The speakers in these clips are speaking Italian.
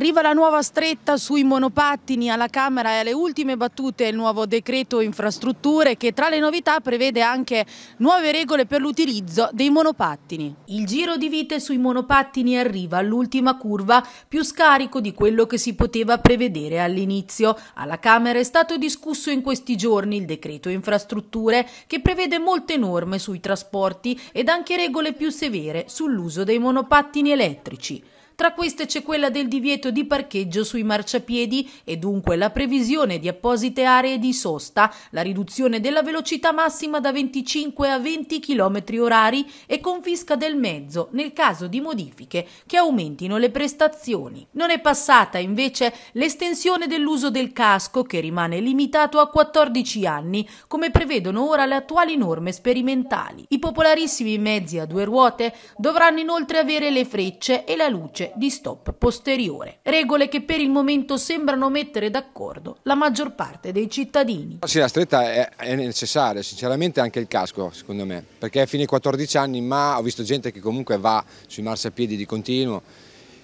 Arriva la nuova stretta sui monopattini alla Camera e alle ultime battute il nuovo decreto infrastrutture che tra le novità prevede anche nuove regole per l'utilizzo dei monopattini. Il giro di vite sui monopattini arriva all'ultima curva più scarico di quello che si poteva prevedere all'inizio. Alla Camera è stato discusso in questi giorni il decreto infrastrutture che prevede molte norme sui trasporti ed anche regole più severe sull'uso dei monopattini elettrici. Tra queste c'è quella del divieto di parcheggio sui marciapiedi e dunque la previsione di apposite aree di sosta, la riduzione della velocità massima da 25 a 20 km orari e confisca del mezzo nel caso di modifiche che aumentino le prestazioni. Non è passata invece l'estensione dell'uso del casco che rimane limitato a 14 anni, come prevedono ora le attuali norme sperimentali. I popolarissimi mezzi a due ruote dovranno inoltre avere le frecce e la luce di stop posteriore. Regole che per il momento sembrano mettere d'accordo la maggior parte dei cittadini. Sì, la stretta è, è necessaria, sinceramente anche il casco secondo me, perché è fino ai 14 anni ma ho visto gente che comunque va sui marciapiedi di continuo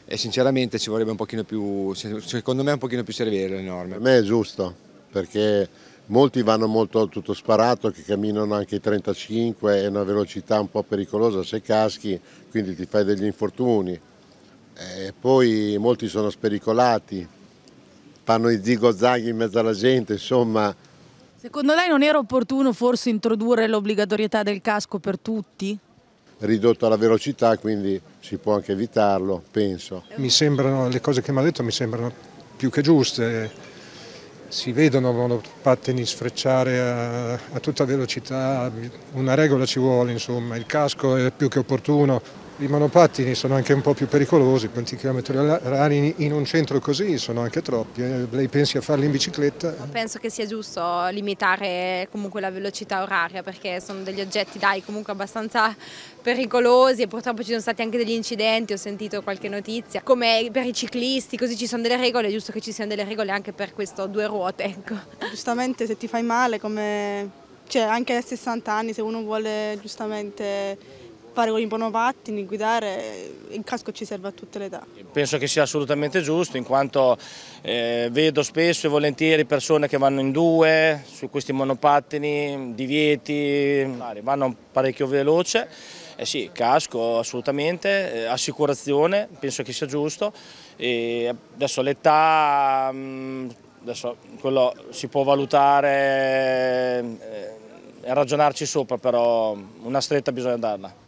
e sinceramente ci vorrebbe un pochino più, secondo me un pochino più severe le norme. Per me è giusto, perché molti vanno molto tutto sparato, che camminano anche i 35, è una velocità un po' pericolosa se caschi, quindi ti fai degli infortuni. Eh, poi molti sono spericolati, fanno i zigozaghi in mezzo alla gente, insomma. Secondo lei non era opportuno forse introdurre l'obbligatorietà del casco per tutti? Ridotto alla velocità, quindi si può anche evitarlo, penso. Mi sembrano, le cose che mi ha detto mi sembrano più che giuste. Si vedono monopattini sfrecciare a, a tutta velocità, una regola ci vuole, insomma, il casco è più che opportuno. I monopattini sono anche un po' più pericolosi, 20 km orari in un centro così sono anche troppi, eh. lei pensi a farli in bicicletta? Penso che sia giusto limitare comunque la velocità oraria perché sono degli oggetti dai comunque abbastanza pericolosi e purtroppo ci sono stati anche degli incidenti, ho sentito qualche notizia, come per i ciclisti così ci sono delle regole, è giusto che ci siano delle regole anche per questo due ruote. Ecco. Giustamente se ti fai male come... Cioè anche a 60 anni se uno vuole giustamente fare con i monopattini, guidare, il casco ci serve a tutte le età. Penso che sia assolutamente giusto in quanto eh, vedo spesso e volentieri persone che vanno in due su questi monopattini, divieti, vanno parecchio veloce. Eh sì, casco assolutamente, eh, assicurazione, penso che sia giusto. E adesso l'età, mm, adesso quello si può valutare... Eh, e ragionarci sopra, però una stretta bisogna darla.